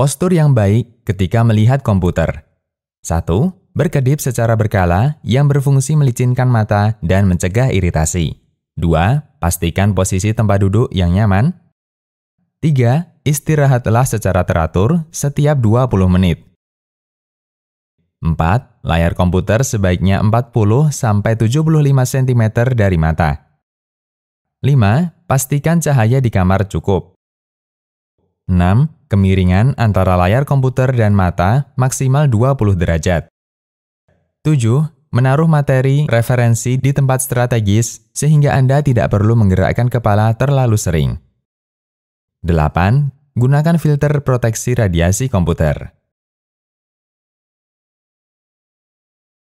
Postur yang baik ketika melihat komputer. 1. Berkedip secara berkala yang berfungsi melicinkan mata dan mencegah iritasi. 2. Pastikan posisi tempat duduk yang nyaman. 3. Istirahatlah secara teratur setiap 20 menit. 4. Layar komputer sebaiknya 40 sampai 75 cm dari mata. 5. Pastikan cahaya di kamar cukup. 6. Kemiringan antara layar komputer dan mata maksimal 20 derajat. 7. Menaruh materi referensi di tempat strategis sehingga Anda tidak perlu menggerakkan kepala terlalu sering. 8. Gunakan filter proteksi radiasi komputer.